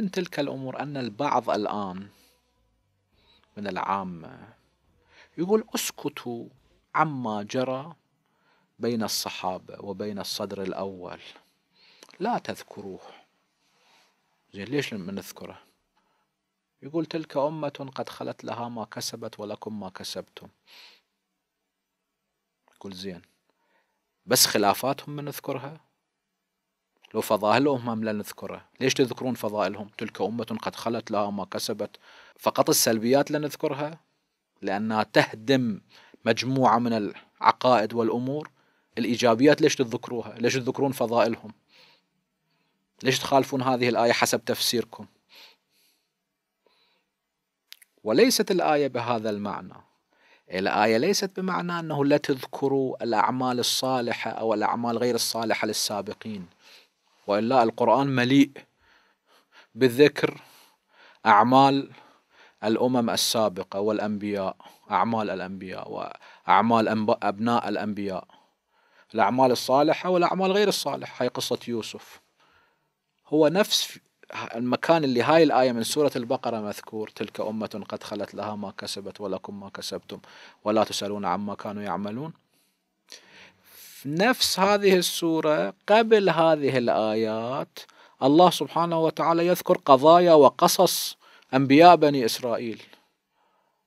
من تلك الأمور أن البعض الآن من العامة يقول اسكتوا عما جرى بين الصحابة وبين الصدر الأول لا تذكروه زين ليش ما نذكره يقول تلك أمة قد خلت لها ما كسبت ولكم ما كسبتم يقول زين بس خلافاتهم ما نذكرها لو فضائلهم هم لا نذكره ليش تذكرون فضائلهم تلك أمة قد خلت لها ما كسبت فقط السلبيات لا نذكرها لأنها تهدم مجموعة من العقائد والأمور الإيجابيات ليش تذكروها ليش تذكرون فضائلهم ليش تخالفون هذه الآية حسب تفسيركم وليست الآية بهذا المعنى الآية ليست بمعنى أنه لا تذكروا الأعمال الصالحة أو الأعمال غير الصالحة للسابقين والا القران مليء بالذكر اعمال الامم السابقه والانبياء اعمال الانبياء واعمال ابناء الانبياء الاعمال الصالحه والاعمال غير الصالحه هي قصه يوسف هو نفس المكان اللي هاي الآية من سورة البقرة مذكور تلك أمة قد خلت لها ما كسبت ولكم ما كسبتم ولا تسألون عما كانوا يعملون في نفس هذه السورة قبل هذه الآيات الله سبحانه وتعالى يذكر قضايا وقصص أنبياء بني إسرائيل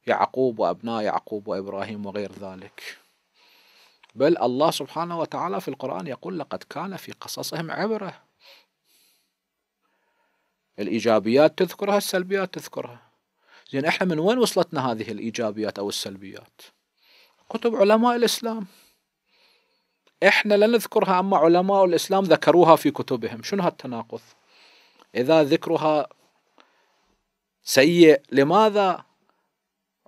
يعقوب وأبناء يعقوب وإبراهيم وغير ذلك بل الله سبحانه وتعالى في القرآن يقول لقد كان في قصصهم عبرة الإيجابيات تذكرها السلبيات تذكرها زين احنا من وين وصلتنا هذه الإيجابيات أو السلبيات كتب علماء الإسلام احنا لا نذكرها اما علماء الاسلام ذكروها في كتبهم شنو هالتناقض اذا ذكرها سيء لماذا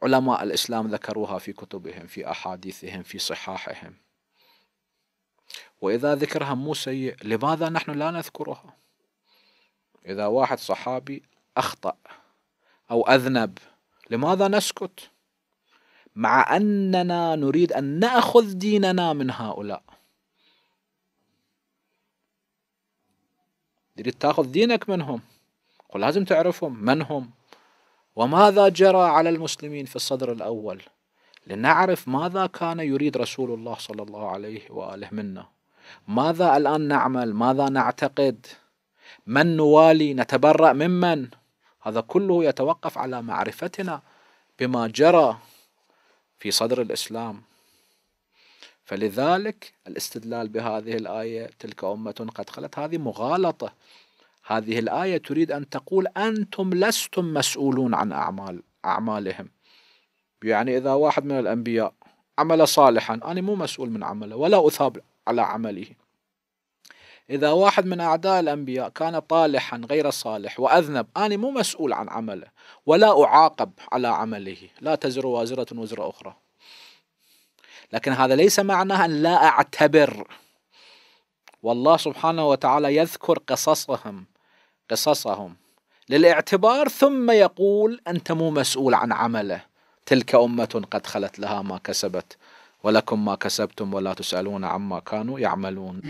علماء الاسلام ذكروها في كتبهم في احاديثهم في صحاحهم واذا ذكرها مو سيء لماذا نحن لا نذكرها اذا واحد صحابي اخطا او اذنب لماذا نسكت مع اننا نريد ان ناخذ ديننا من هؤلاء تريد تاخذ دينك منهم قل لازم تعرفهم من هم وماذا جرى على المسلمين في الصدر الأول لنعرف ماذا كان يريد رسول الله صلى الله عليه وآله منا ماذا الآن نعمل ماذا نعتقد من نوالي نتبرأ ممن هذا كله يتوقف على معرفتنا بما جرى في صدر الإسلام فلذلك الاستدلال بهذه الآية تلك أمة قد خلت هذه مغالطة هذه الآية تريد أن تقول أنتم لستم مسؤولون عن أعمال أعمالهم يعني إذا واحد من الأنبياء عمل صالحا أنا مو مسؤول من عمله ولا أثاب على عمله إذا واحد من أعداء الأنبياء كان طالحا غير صالح وأذنب أنا مو مسؤول عن عمله ولا أعاقب على عمله لا تزر وازرة وزر أخرى لكن هذا ليس معناه أن لا أعتبر والله سبحانه وتعالى يذكر قصصهم قصصهم للاعتبار ثم يقول أنت مو مسؤول عن عمله تلك أمة قد خلت لها ما كسبت ولكم ما كسبتم ولا تسألون عما كانوا يعملون